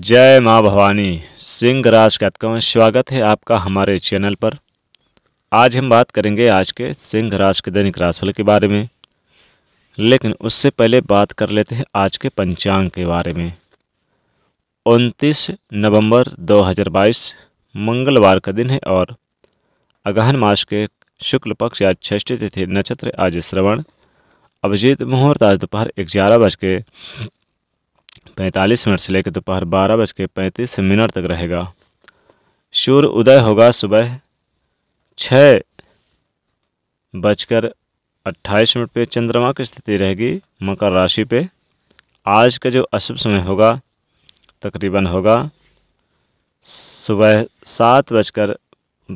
जय माँ भवानी सिंह राज कहता हूँ स्वागत है आपका हमारे चैनल पर आज हम बात करेंगे आज के सिंह राज के दैनिक राशिफल के बारे में लेकिन उससे पहले बात कर लेते हैं आज के पंचांग के बारे में 29 नवंबर 2022 मंगलवार का दिन है और अगहन मास के शुक्ल पक्ष आज छठी तिथि नक्षत्र आज श्रवण अभिजीत मुहूर्त आज दोपहर ग्यारह बज के पैंतालीस मिनट से लेकर दोपहर बारह बज के पैंतीस मिनट तक रहेगा सूर्य उदय होगा सुबह छः बजकर अट्ठाईस मिनट पे चंद्रमा की स्थिति रहेगी मकर राशि पे आज का जो अशुभ समय होगा तकरीबन होगा सुबह सात बजकर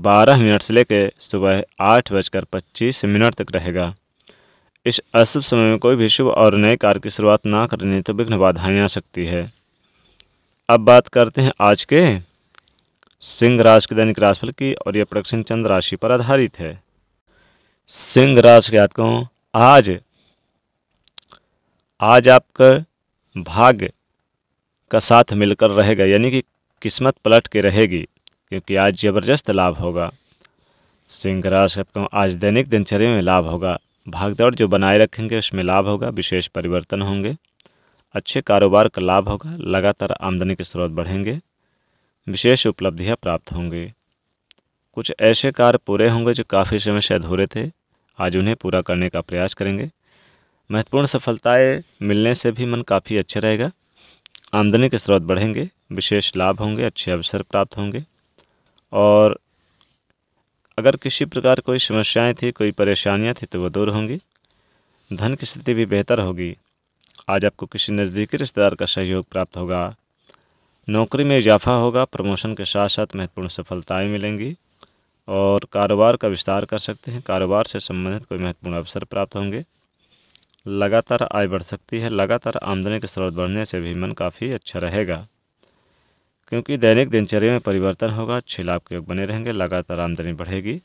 बारह मिनट से लेकर सुबह आठ बजकर पच्चीस मिनट तक रहेगा इस अशुभ समय में कोई भी शुभ और नए कार्य की शुरुआत ना करने तो विघ्न बाधाएँ आ सकती है अब बात करते हैं आज के सिंह राशि के दैनिक राशिफल की और यह प्रदक्षिण चंद्र राशि पर आधारित है सिंह राशि के आतकों आज आज आपका भाग्य का साथ मिलकर रहेगा यानी कि किस्मत पलट के रहेगी क्योंकि आज ज़बरदस्त लाभ होगा सिंह राशि आज दैनिक दिनचर्या में लाभ होगा भागदौड़ जो बनाए रखेंगे उसमें लाभ होगा विशेष परिवर्तन होंगे अच्छे कारोबार का लाभ होगा लगातार आमदनी के स्रोत बढ़ेंगे विशेष उपलब्धियां प्राप्त होंगे कुछ ऐसे कार्य पूरे होंगे जो काफ़ी समय से अधूरे थे आज उन्हें पूरा करने का प्रयास करेंगे महत्वपूर्ण सफलताएं मिलने से भी मन काफ़ी अच्छा रहेगा आमदनी के स्रोत बढ़ेंगे विशेष लाभ होंगे अच्छे अवसर प्राप्त होंगे और अगर किसी प्रकार कोई समस्याएं थी कोई परेशानियां थी तो वो दूर होंगी धन की स्थिति भी बेहतर होगी आज आपको किसी नज़दीकी रिश्तेदार का सहयोग प्राप्त होगा नौकरी में इजाफा होगा प्रमोशन के साथ साथ महत्वपूर्ण सफलताएं मिलेंगी और कारोबार का विस्तार कर सकते हैं कारोबार से संबंधित कोई महत्वपूर्ण अवसर प्राप्त होंगे लगातार आय बढ़ सकती है लगातार आमदनी के स्रोत बढ़ने से भी मन काफ़ी अच्छा रहेगा क्योंकि दैनिक दिनचर्या में परिवर्तन होगा अच्छे लाभ के योग बने रहेंगे लगातार आमदनी बढ़ेगी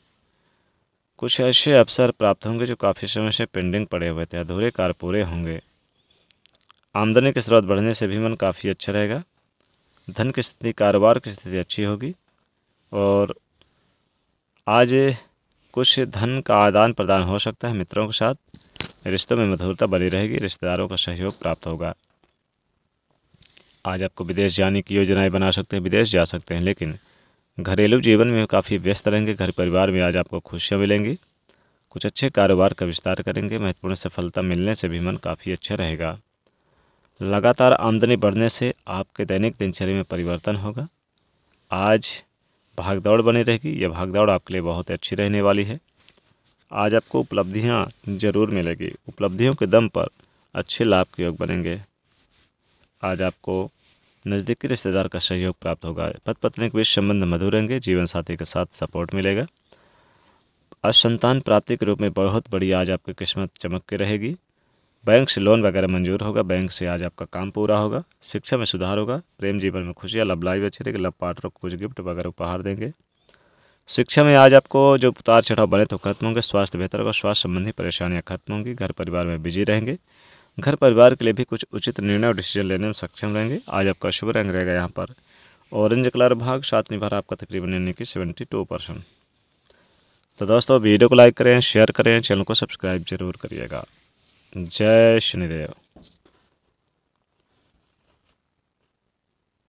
कुछ ऐसे अवसर प्राप्त होंगे जो काफ़ी समय से पेंडिंग पड़े हुए थे अधूरे कार्य पूरे होंगे आमदनी के स्रोत बढ़ने से भी मन काफ़ी अच्छा रहेगा धन की स्थिति कारोबार की स्थिति अच्छी होगी और आज कुछ धन का आदान प्रदान हो सकता है मित्रों के साथ रिश्तों में मधुरता बनी रहेगी रिश्तेदारों का सहयोग प्राप्त होगा आज आपको विदेश जाने की योजनाएं बना सकते हैं विदेश जा सकते हैं लेकिन घरेलू जीवन में काफ़ी व्यस्त रहेंगे घर परिवार में आज आपको खुशियाँ मिलेंगी कुछ अच्छे कारोबार का विस्तार करेंगे महत्वपूर्ण सफलता मिलने से भी मन काफ़ी अच्छा रहेगा लगातार आमदनी बढ़ने से आपके दैनिक दिनचर्या में परिवर्तन होगा आज भागदौड़ बनी रहेगी यह भागदौड़ आपके लिए बहुत अच्छी रहने वाली है आज आपको उपलब्धियां जरूर मिलेगी उपलब्धियों के दम पर अच्छे लाभ के योग बनेंगे आज आपको नज़दीकी रिश्तेदार का सहयोग प्राप्त होगा पत पत्नी के बीच संबंध मधुर रहेंगे जीवन साथी के साथ सपोर्ट मिलेगा आज संतान प्राप्ति के रूप में बहुत बड़ी आज आपकी किस्मत चमक के रहेगी बैंक से लोन वगैरह मंजूर होगा बैंक से आज आपका काम पूरा होगा शिक्षा में सुधार होगा प्रेम जीवन में खुशियाँ लव लाइव अच्छी रहेगी लव पार्टनर को कुछ गिफ्ट वगैरह उपहार देंगे शिक्षा में आज आपको जो उतार चढ़ाव बने तो खत्म होंगे स्वास्थ्य बेहतर होगा स्वास्थ्य संबंधी परेशानियाँ खत्म होंगी घर परिवार में बिजी रहेंगे घर परिवार के लिए भी कुछ उचित निर्णय और डिसीजन लेने में सक्षम रहेंगे आज आपका शुभ रंग रहेगा यहाँ पर ऑरेंज कलर भाग साथ निभा आपका तकरीबन यानी कि सेवेंटी टू परसेंट तो दोस्तों वीडियो को लाइक करें शेयर करें चैनल को सब्सक्राइब जरूर करिएगा जय शनिदेव